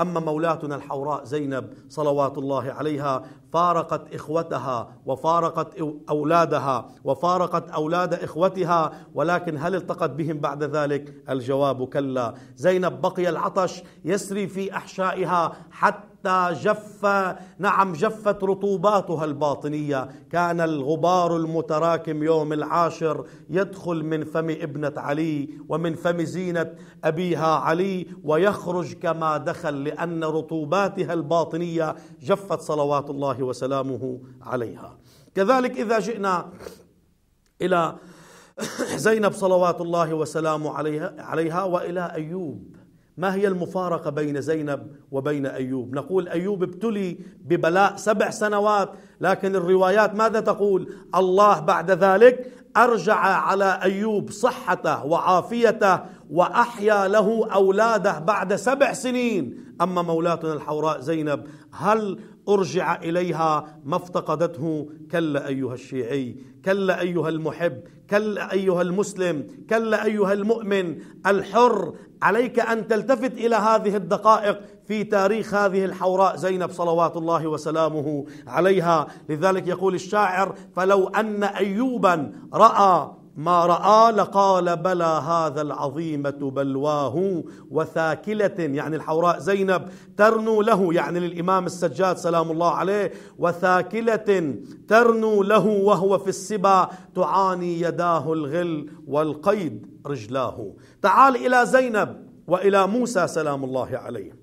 أما مولاتنا الحوراء زينب صلوات الله عليها فارقت إخوتها وفارقت أولادها وفارقت أولاد إخوتها ولكن هل التقت بهم بعد ذلك؟ الجواب كلا زينب بقي العطش يسري في أحشائها حتى حتى جف نعم جفت رطوباتها الباطنية كان الغبار المتراكم يوم العاشر يدخل من فم ابنة علي ومن فم زينة أبيها علي ويخرج كما دخل لأن رطوباتها الباطنية جفت صلوات الله وسلامه عليها كذلك إذا جئنا إلى زينب صلوات الله وسلامه عليها, عليها وإلى أيوب ما هي المفارقة بين زينب وبين أيوب نقول أيوب ابتلي ببلاء سبع سنوات لكن الروايات ماذا تقول الله بعد ذلك أرجع على أيوب صحته وعافيته وأحيا له أولاده بعد سبع سنين أما مولاتنا الحوراء زينب هل أرجع إليها ما افتقدته كلا أيها الشيعي كلا أيها المحب كلا أيها المسلم كلا أيها المؤمن الحر عليك أن تلتفت إلى هذه الدقائق في تاريخ هذه الحوراء زينب صلوات الله وسلامه عليها لذلك يقول الشاعر فلو أن أيوبا رأى ما راى لقال بلى هذا العظيمه بلواه وثاكله يعني الحوراء زينب ترنو له يعني للامام السجاد سلام الله عليه وثاكله ترنو له وهو في السبا تعاني يداه الغل والقيد رجلاه تعال الى زينب والى موسى سلام الله عليه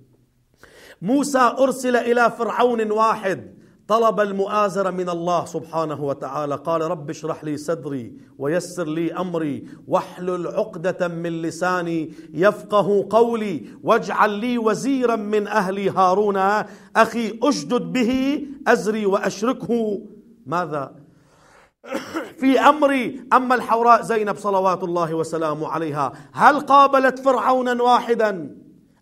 موسى ارسل الى فرعون واحد طلب المؤازرة من الله سبحانه وتعالى قال رب اشرح لي صدري ويسر لي أمري واحلل عقدة من لساني يفقه قولي واجعل لي وزيرا من أهلي هارون أخي أشدد به أزري وأشركه ماذا في أمري أما الحوراء زينب صلوات الله وسلامه عليها هل قابلت فرعونا واحدا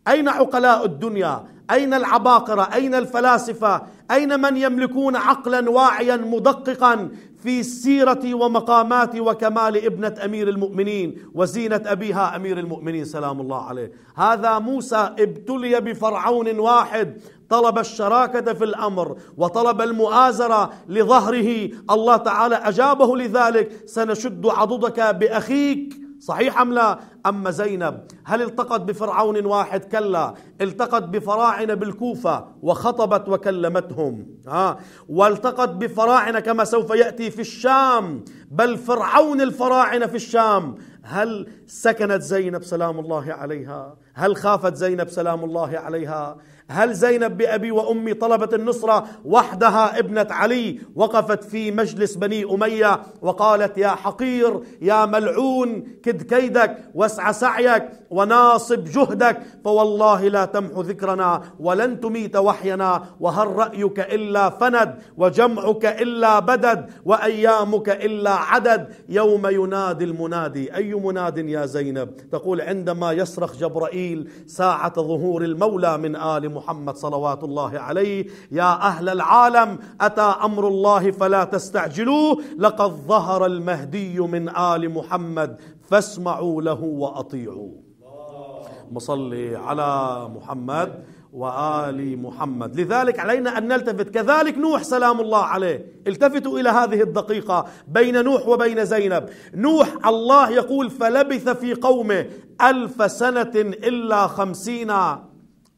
أين عقلاء الدنيا أين العباقرة أين الفلاسفة أين من يملكون عقلا واعيا مدققا في سيرة ومقامات وكمال ابنة أمير المؤمنين وزينة أبيها أمير المؤمنين سلام الله عليه هذا موسى ابتلي بفرعون واحد طلب الشراكة في الأمر وطلب المؤازرة لظهره الله تعالى أجابه لذلك سنشد عضدك بأخيك صحيح أم لا أما زينب هل التقت بفرعون واحد كلا التقت بفراعنة بالكوفة وخطبت وكلمتهم ها والتقت بفراعنة كما سوف يأتي في الشام بل فرعون الفراعنة في الشام هل سكنت زينب سلام الله عليها هل خافت زينب سلام الله عليها هل زينب بأبي وأمي طلبت النصرة وحدها ابنة علي وقفت في مجلس بني أمية وقالت يا حقير يا ملعون كد كيدك واسع سعيك وناصب جهدك فوالله لا تمحو ذكرنا ولن تميت وحينا وهل رأيك إلا فند وجمعك إلا بدد وأيامك إلا عدد يوم ينادي المنادي أي مناد يا زينب تقول عندما يصرخ جبرائيل الجليل ساعة ظهور المولى من آل محمد صلوات الله عليه يا أهل العالم أتى أمر الله فلا تستعجلوه لقد ظهر المهدي من آل محمد فاسمعوا له وأطيعوه اللهم صل على محمد وآل محمد لذلك علينا أن نلتفت كذلك نوح سلام الله عليه التفتوا إلى هذه الدقيقة بين نوح وبين زينب نوح الله يقول فلبث في قومه ألف سنة إلا خمسين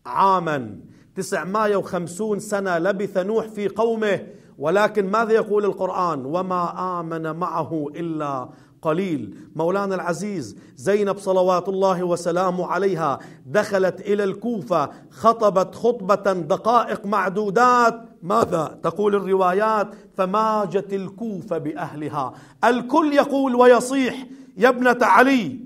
عاما تسعمائة وخمسون سنة لبث نوح في قومه ولكن ماذا يقول القرآن وما آمن معه إلا قليل مولانا العزيز زينب صلوات الله وسلامه عليها دخلت الى الكوفه خطبت خطبه دقائق معدودات ماذا تقول الروايات فماجت الكوفه باهلها الكل يقول ويصيح يا ابنه علي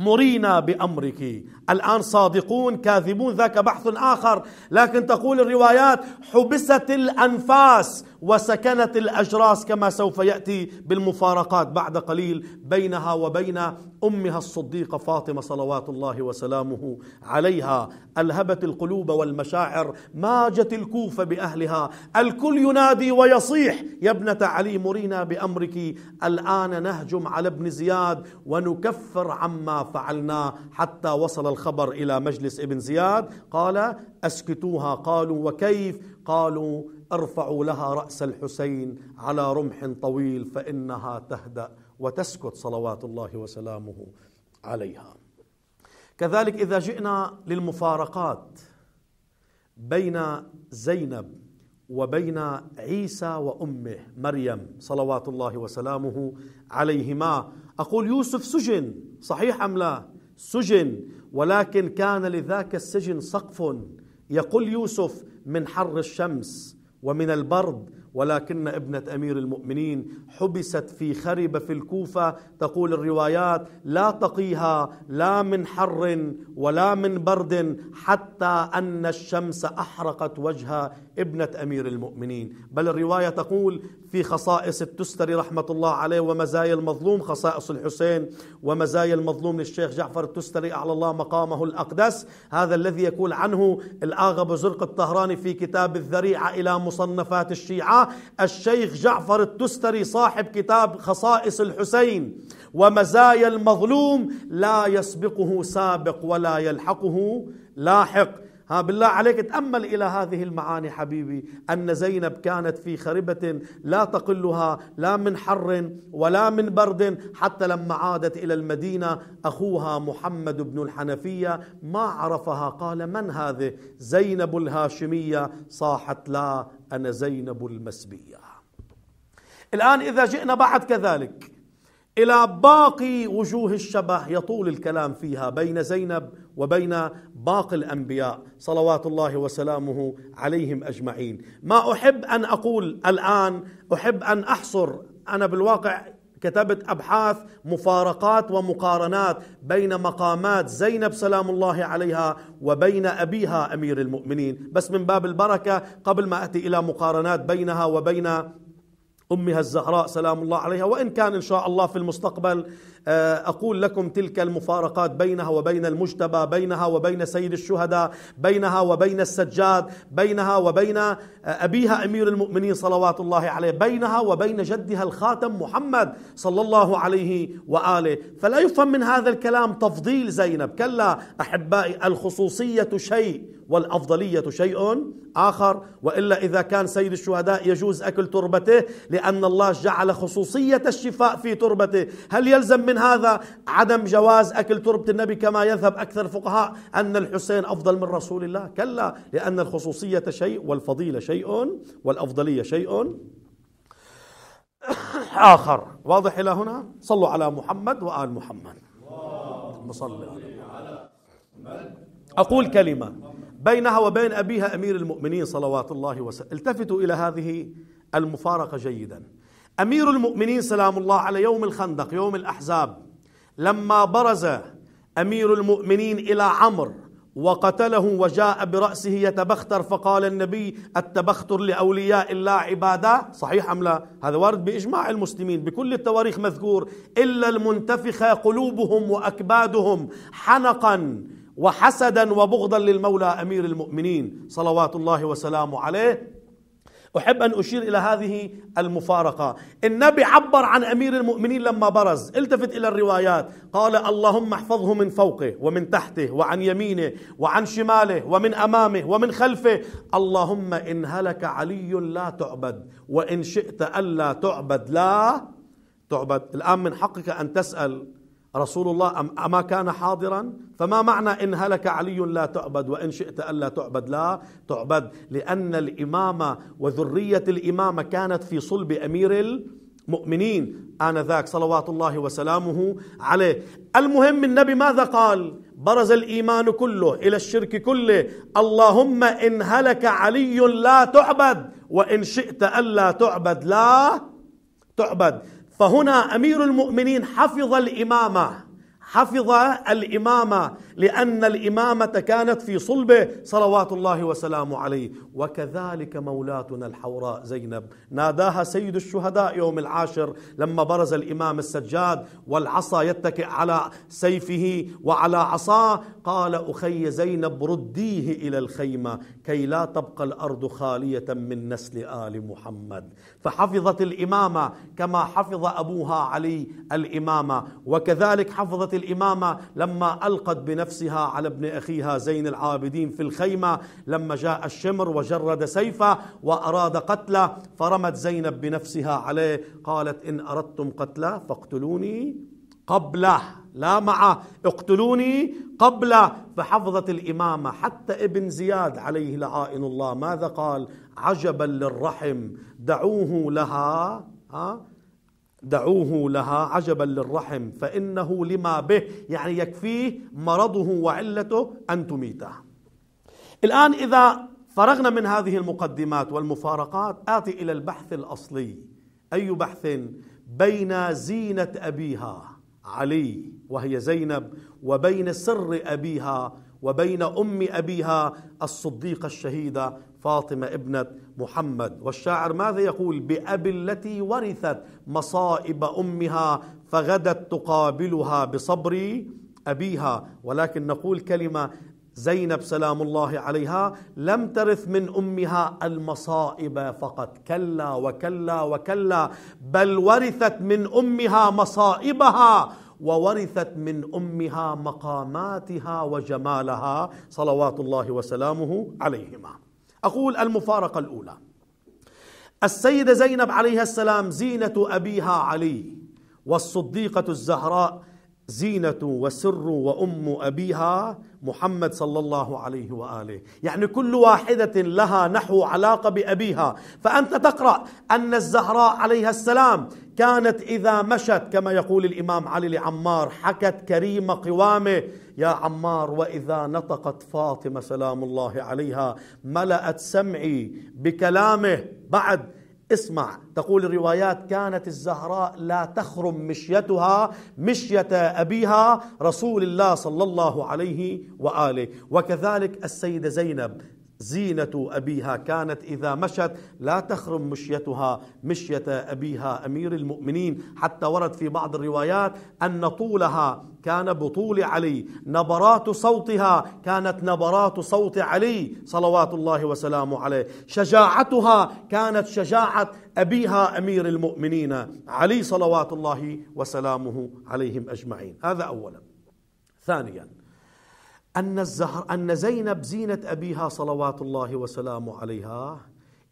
مرينا بامرك الآن صادقون كاذبون ذاك بحث آخر لكن تقول الروايات حبست الأنفاس وسكنت الأجراس كما سوف يأتي بالمفارقات بعد قليل بينها وبين أمها الصديقة فاطمة صلوات الله وسلامه عليها ألهبت القلوب والمشاعر ماجت الكوفة بأهلها الكل ينادي ويصيح يا ابنة علي مرينا بأمرك الآن نهجم على ابن زياد ونكفر عما فعلناه حتى وصل الخبر إلى مجلس ابن زياد قال أسكتوها قالوا وكيف قالوا ارفعوا لها رأس الحسين على رمح طويل فإنها تهدأ وتسكت صلوات الله وسلامه عليها كذلك إذا جئنا للمفارقات بين زينب وبين عيسى وامه مريم صلوات الله وسلامه عليهما اقول يوسف سجن صحيح ام لا سجن ولكن كان لذاك السجن سقف يقول يوسف من حر الشمس ومن البرد ولكن ابنة أمير المؤمنين حبست في خربة في الكوفة تقول الروايات لا تقيها لا من حر ولا من برد حتى أن الشمس أحرقت وجه ابنة أمير المؤمنين بل الرواية تقول في خصائص التستري رحمة الله عليه ومزايا المظلوم خصائص الحسين ومزايا المظلوم للشيخ جعفر التستري أعلى الله مقامه الأقدس هذا الذي يقول عنه الآغا بزرق الطهراني في كتاب الذريعة إلى مصنفات الشيعة الشيخ جعفر التستري صاحب كتاب خصائص الحسين ومزايا المظلوم لا يسبقه سابق ولا يلحقه لاحق ها بالله عليك تأمل إلى هذه المعاني حبيبي أن زينب كانت في خربة لا تقلها لا من حر ولا من برد حتى لما عادت إلى المدينة أخوها محمد بن الحنفية ما عرفها قال من هذه زينب الهاشمية صاحت لا أنا زينب المسبية الآن إذا جئنا بعد كذلك إلى باقي وجوه الشبه يطول الكلام فيها بين زينب وبين باقي الأنبياء صلوات الله وسلامه عليهم أجمعين ما أحب أن أقول الآن أحب أن أحصر أنا بالواقع كتبت أبحاث مفارقات ومقارنات بين مقامات زينب سلام الله عليها وبين أبيها أمير المؤمنين بس من باب البركة قبل ما أتي إلى مقارنات بينها وبين امها الزهراء سلام الله عليها وان كان ان شاء الله في المستقبل آه، أقول لكم تلك المفارقات بينها وبين المجتبى بينها وبين سيد الشهداء بينها وبين السجاد بينها وبين آه، أبيها أمير المؤمنين صلوات الله عليه بينها وبين جدها الخاتم محمد صلى الله عليه وآله فلا يفهم من هذا الكلام تفضيل زينب كلا أحبائي الخصوصية شيء والأفضلية شيء آخر وإلا إذا كان سيد الشهداء يجوز أكل تربته لأن الله جعل خصوصية الشفاء في تربته هل يلزم من من هذا عدم جواز أكل تربة النبي كما يذهب أكثر الفقهاء أن الحسين أفضل من رسول الله كلا لأن الخصوصية شيء والفضيلة شيء والأفضلية شيء آخر واضح إلى هنا صلوا على محمد وآل محمد مصلي على محمد أقول كلمة بينها وبين أبيها أمير المؤمنين صلوات الله وسلم التفتوا إلى هذه المفارقة جيداً أمير المؤمنين سلام الله على يوم الخندق يوم الأحزاب لما برز أمير المؤمنين إلى عمرو وقتله وجاء برأسه يتبختر فقال النبي التبختر لأولياء الله عبادة صحيح أم لا هذا وارد بإجماع المسلمين بكل التواريخ مذكور إلا المنتفخة قلوبهم وأكبادهم حنقا وحسدا وبغضا للمولى أمير المؤمنين صلوات الله وسلامه عليه أحب أن أشير إلى هذه المفارقة النبي عبر عن أمير المؤمنين لما برز التفت إلى الروايات قال اللهم احفظه من فوقه ومن تحته وعن يمينه وعن شماله ومن أمامه ومن خلفه اللهم إن هلك علي لا تعبد وإن شئت ألا تعبد لا تعبد الآن من حقك أن تسأل رسول الله أما كان حاضرا فما معنى إن هلك علي لا تعبد وإن شئت ألا تعبد لا تعبد لأن الإمامة وذرية الإمامة كانت في صلب أمير المؤمنين آنذاك صلوات الله وسلامه عليه المهم النبي ماذا قال برز الإيمان كله إلى الشرك كله اللهم إن هلك علي لا تعبد وإن شئت ألا تعبد لا تعبد فهنا امير المؤمنين حفظ الامامه حفظ الامامه لان الامامه كانت في صلبه صلوات الله وسلامه عليه وكذلك مولاتنا الحوراء زينب ناداها سيد الشهداء يوم العاشر لما برز الامام السجاد والعصا يتكئ على سيفه وعلى عصاه قال اخي زينب رديه الى الخيمه كي لا تبقى الارض خاليه من نسل ال محمد فحفظت الامامه كما حفظ ابوها علي الامامه وكذلك حفظت الإمامة لما ألقت بنفسها على ابن أخيها زين العابدين في الخيمة لما جاء الشمر وجرد سيفه وأراد قتله فرمت زينب بنفسها عليه قالت إن أردتم قتله فاقتلوني قبله لا معه اقتلوني قبله فحفظت الإمامة حتى ابن زياد عليه لعائن الله ماذا قال عجبا للرحم دعوه لها ها دعوه لها عجبا للرحم فإنه لما به يعني يكفيه مرضه وعلته أن تميته الآن إذا فرغنا من هذه المقدمات والمفارقات آتي إلى البحث الأصلي أي بحث بين زينة أبيها علي وهي زينب وبين سر أبيها وبين أم أبيها الصديقة الشهيدة فاطمة ابنة محمد والشاعر ماذا يقول بأب التي ورثت مصائب أمها فغدت تقابلها بصبر أبيها ولكن نقول كلمة زينب سلام الله عليها لم ترث من امها المصائب فقط كلا وكلا وكلا بل ورثت من امها مصائبها وورثت من امها مقاماتها وجمالها صلوات الله وسلامه عليهما اقول المفارقه الاولى السيده زينب عليها السلام زينه ابيها علي والصديقه الزهراء زينة وسر وأم أبيها محمد صلى الله عليه وآله يعني كل واحدة لها نحو علاقة بأبيها فأنت تقرأ أن الزهراء عليها السلام كانت إذا مشت كما يقول الإمام علي لعمار حكت كريمة قوامه يا عمار وإذا نطقت فاطمة سلام الله عليها ملأت سمعي بكلامه بعد اسمع تقول الروايات كانت الزهراء لا تخرم مشيتها مشية أبيها رسول الله صلى الله عليه وآله وكذلك السيدة زينب زينة أبيها كانت إذا مشت لا تخرم مشيتها مشية أبيها أمير المؤمنين حتى ورد في بعض الروايات أن طولها كان بطول علي نبرات صوتها كانت نبرات صوت علي صلوات الله وسلامه عليه شجاعتها كانت شجاعة أبيها أمير المؤمنين علي صلوات الله وسلامه عليهم أجمعين هذا أولا ثانيا أن الزهر أن زينب زينة أبيها صلوات الله وسلامه عليها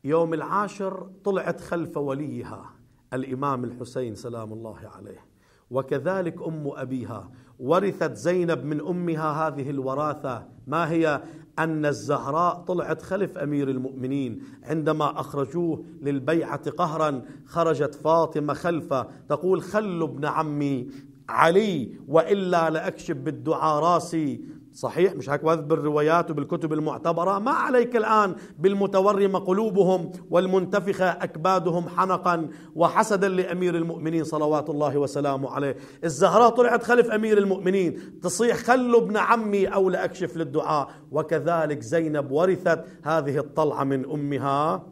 يوم العاشر طلعت خلف وليها الإمام الحسين سلام الله عليه وكذلك أم أبيها ورثت زينب من أمها هذه الوراثة ما هي أن الزهراء طلعت خلف أمير المؤمنين عندما أخرجوه للبيعة قهرا خرجت فاطمة خلفه تقول خلوا ابن عمي علي وإلا لأكشف بالدعاء راسي صحيح مش هكذب بالروايات وبالكتب المعتبرة ما عليك الآن بالمتورم قلوبهم والمنتفخة أكبادهم حنقا وحسدا لأمير المؤمنين صلوات الله وسلامه عليه الزهراء طلعت خلف أمير المؤمنين تصيح خلوا ابن عمي أو لأكشف للدعاء وكذلك زينب ورثت هذه الطلعة من أمها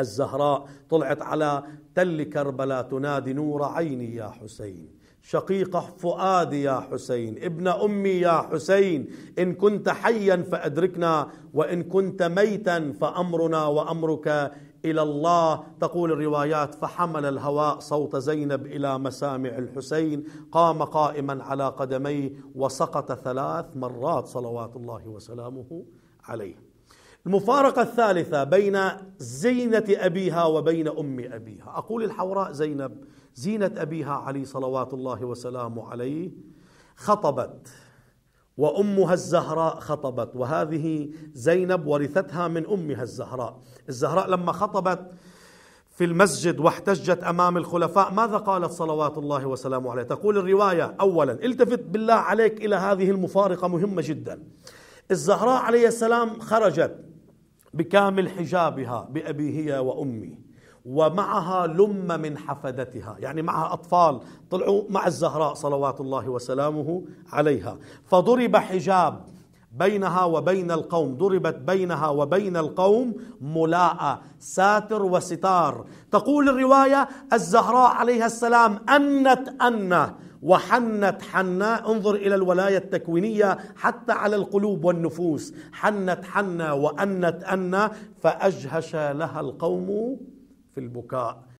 الزهراء طلعت على تل كربلاء تنادي نور عيني يا حسين شقيق فؤادي يا حسين ابن امي يا حسين ان كنت حيا فادركنا وان كنت ميتا فامرنا وامرك الى الله تقول الروايات فحمل الهواء صوت زينب الى مسامع الحسين قام قائما على قدميه وسقط ثلاث مرات صلوات الله وسلامه عليه المفارقة الثالثة بين زينة أبيها وبين أم أبيها أقول الحوراء زينب زينة أبيها علي صلوات الله وسلامه عليه خطبت وأمها الزهراء خطبت وهذه زينب ورثتها من أمها الزهراء الزهراء لما خطبت في المسجد واحتجت امام الخلفاء ماذا قالت صلوات الله وسلامه عليه تقول الروايه اولا التفت بالله عليك الى هذه المفارقه مهمه جدا الزهراء عليه السلام خرجت بكامل حجابها بابي هي وامي ومعها لم من حفدتها يعني معها أطفال طلعوا مع الزهراء صلوات الله وسلامه عليها فضرب حجاب بينها وبين القوم ضربت بينها وبين القوم ملاءة ساتر وستار تقول الرواية الزهراء عليها السلام أنت أنّ وحنت حنا انظر الى الولايه التكوينيه حتى على القلوب والنفوس حنت حنا وانت أن فاجهش لها القوم في البكاء